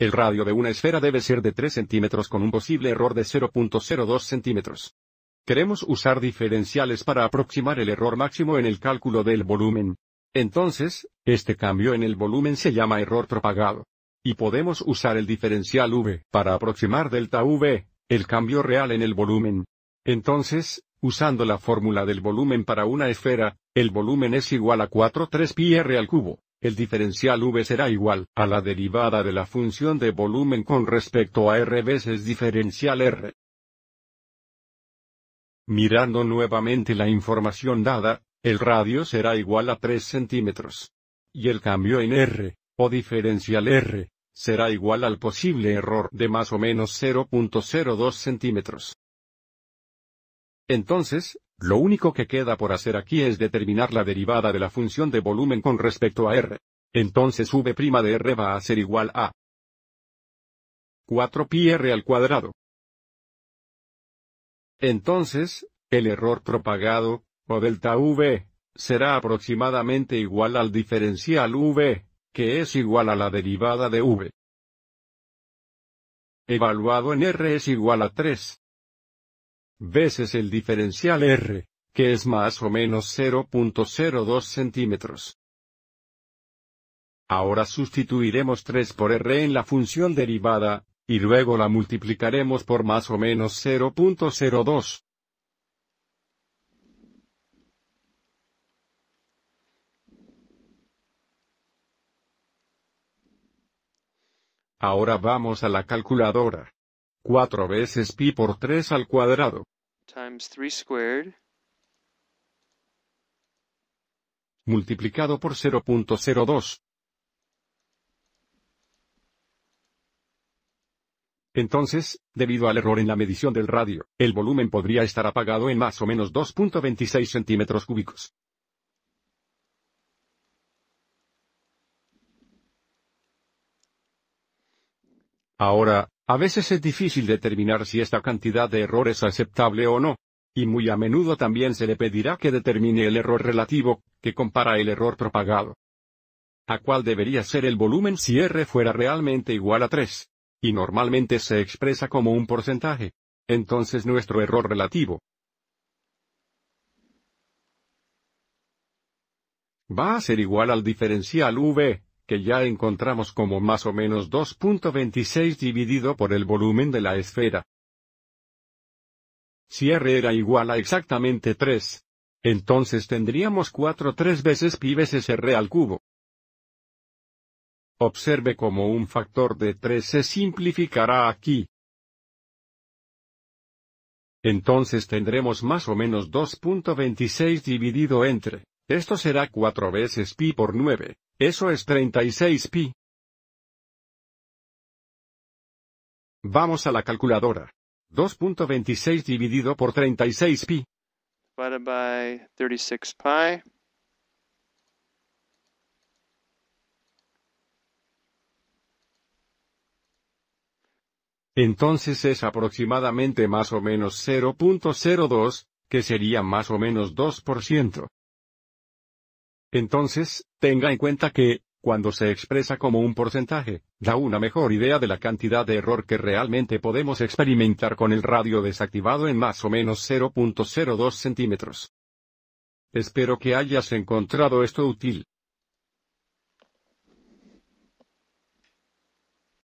El radio de una esfera debe ser de 3 centímetros con un posible error de 0.02 centímetros. Queremos usar diferenciales para aproximar el error máximo en el cálculo del volumen. Entonces, este cambio en el volumen se llama error propagado. Y podemos usar el diferencial V para aproximar delta V, el cambio real en el volumen. Entonces, usando la fórmula del volumen para una esfera, el volumen es igual a 43 3 pi r al cubo el diferencial v será igual a la derivada de la función de volumen con respecto a r veces diferencial r. Mirando nuevamente la información dada, el radio será igual a 3 centímetros. Y el cambio en r, o diferencial r, será igual al posible error de más o menos 0.02 centímetros. Entonces, lo único que queda por hacer aquí es determinar la derivada de la función de volumen con respecto a R. Entonces V' de R va a ser igual a 4pi R al cuadrado. Entonces, el error propagado, o delta V, será aproximadamente igual al diferencial V, que es igual a la derivada de V. Evaluado en R es igual a 3 veces el diferencial R, que es más o menos 0.02 centímetros. Ahora sustituiremos 3 por R en la función derivada, y luego la multiplicaremos por más o menos 0.02. Ahora vamos a la calculadora. 4 veces pi por 3 al cuadrado. Times squared. Multiplicado por 0.02. Entonces, debido al error en la medición del radio, el volumen podría estar apagado en más o menos 2.26 centímetros cúbicos. Ahora, a veces es difícil determinar si esta cantidad de error es aceptable o no. Y muy a menudo también se le pedirá que determine el error relativo, que compara el error propagado. A cuál debería ser el volumen si R fuera realmente igual a 3. Y normalmente se expresa como un porcentaje. Entonces nuestro error relativo va a ser igual al diferencial V, que ya encontramos como más o menos 2.26 dividido por el volumen de la esfera. Si R era igual a exactamente 3, entonces tendríamos 4 3 veces pi veces R al cubo. Observe como un factor de 3 se simplificará aquí. Entonces tendremos más o menos 2.26 dividido entre, esto será 4 veces pi por 9, eso es 36 pi. Vamos a la calculadora. 2.26 dividido por 36 pi. by 36 pi. Entonces es aproximadamente más o menos 0.02, que sería más o menos 2%. Entonces, tenga en cuenta que, cuando se expresa como un porcentaje, da una mejor idea de la cantidad de error que realmente podemos experimentar con el radio desactivado en más o menos 0.02 centímetros. Espero que hayas encontrado esto útil.